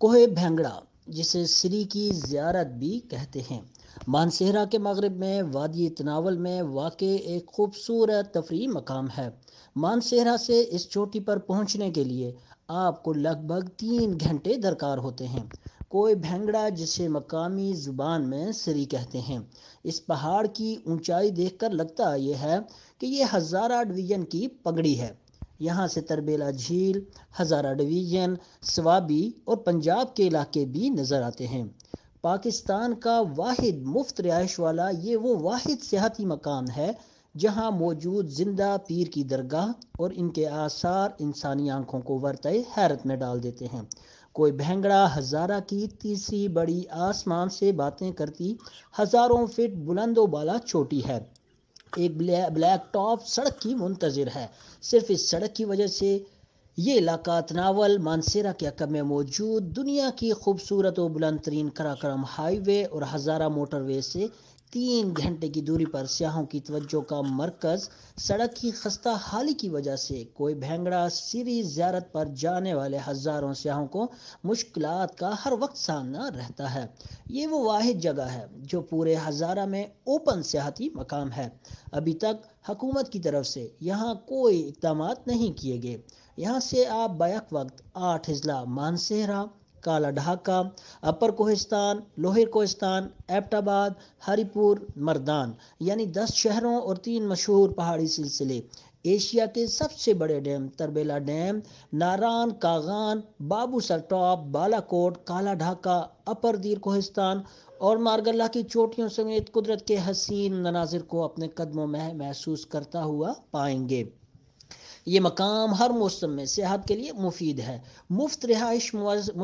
कोहे भेंगड़ा जिसे श्री की ज़ियारत भी कहते हैं मानसेहरा के मगरब में वादी तनावल में वाक़ एक खूबसूरत तफरी मकाम है मानसेहरा से इस चोटी पर पहुँचने के लिए आपको लगभग तीन घंटे दरकार होते हैं कोई भेंगड़ा जिसे मकामी ज़ुबान में सरी कहते हैं इस पहाड़ की ऊंचाई देखकर लगता यह है कि यह हज़ारा डिवीजन की पगड़ी है यहाँ से तरबेला झील हज़ारा डिवीज़न स्वाबी और पंजाब के इलाके भी नज़र आते हैं पाकिस्तान का वाद मुफ्त रिहाइश वाला ये वो वाद सियाती मकाम है जहाँ मौजूद जिंदा पीर की दरगाह और इनके आसार इंसानी आंखों को वरते हैरत में डाल देते हैं कोई भेंगड़ा हजारा की तीसरी बड़ी आसमान से बातें करती हजारों फिट बुलंदोबाला छोटी है एक ब्लैक टॉप सड़क की मुंतजर है सिर्फ इस सड़क की वजह से ये इलाका तनावल मानसेरा के अकब में मौजूद दुनिया की खूबसूरत और बुलंद तरीन कराक्रम हाईवे और हज़ारा मोटरवे से तीन घंटे की दूरी पर सियाहों की तवज्जो का मरकज सड़क की खस्ता हाली की वजह से कोई भेंगड़ा सीरी ज्यारत पर जाने वाले हज़ारों सयाहों को मुश्किल का हर वक्त सामना रहता है ये वो वाद जगह है जो पूरे हज़ारा में ओपन सियाती मकाम है अभी तक हकूमत की तरफ से यहाँ कोई इकदाम नहीं किए गए यहाँ से आप बैक वक्त आठ अजला मानसेहरा काला ढाका अपर कोहिस्तान लोहिर कोहिस्तान एबटाबाद हरिपुर मर्दान यानी दस शहरों और तीन मशहूर पहाड़ी सिलसिले एशिया के सबसे बड़े dam Tarbela dam Naran Kagan Babusar top Balakot Kala Dhaka अपर दीर कोहिस्तान और मारगल्ला की चोटियों समेत कुदरत के हसीन मनाजिर को अपने कदमों में महसूस करता हुआ पाएंगे ये मकाम हर मौसम में सेहत के लिए मुफीद है मुफ्त रिहाइश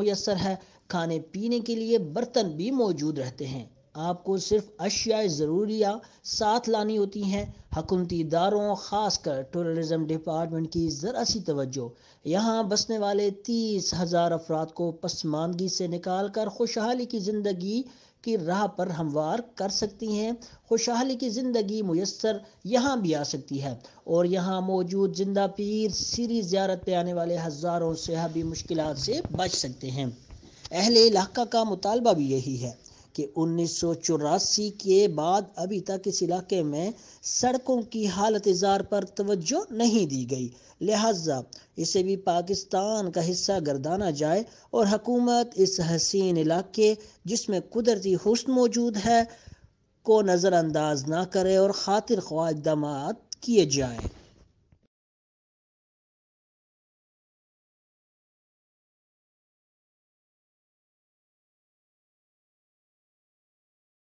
मैसर है खाने पीने के लिए बर्तन भी मौजूद रहते हैं आपको सिर्फ अशिया ज़रूरिया साथ लानी होती हैं हकूमती इदारों खासकर टूरिज़म डिपार्टमेंट की ज़रा सी तवज्जो यहाँ बसने वाले तीस हज़ार अफराद को पसमानगी से निकाल कर खुशहाली की ज़िंदगी की राह पर हमवार कर सकती हैं खुशहाली की ज़िंदगी मैसर यहाँ भी आ सकती है और यहाँ मौजूद जिंदा पीर सीरी ज्यारत पे आने वाले हज़ारों सयाबी मुश्किल से बच सकते हैं अहल इलाका का मुतालबा भी यही है कि उन्नीस के बाद अभी तक इस इलाके में सड़कों की हालत इजार पर तवज्जो नहीं दी गई लिहाजा इसे भी पाकिस्तान का हिस्सा गर्दाना जाए और हकूमत इस हसीन इलाके जिसमें कुदरती हुस्न मौजूद है को नज़रअंदाज ना करे और खातिर ख्वाह इकदाम किए जाएँ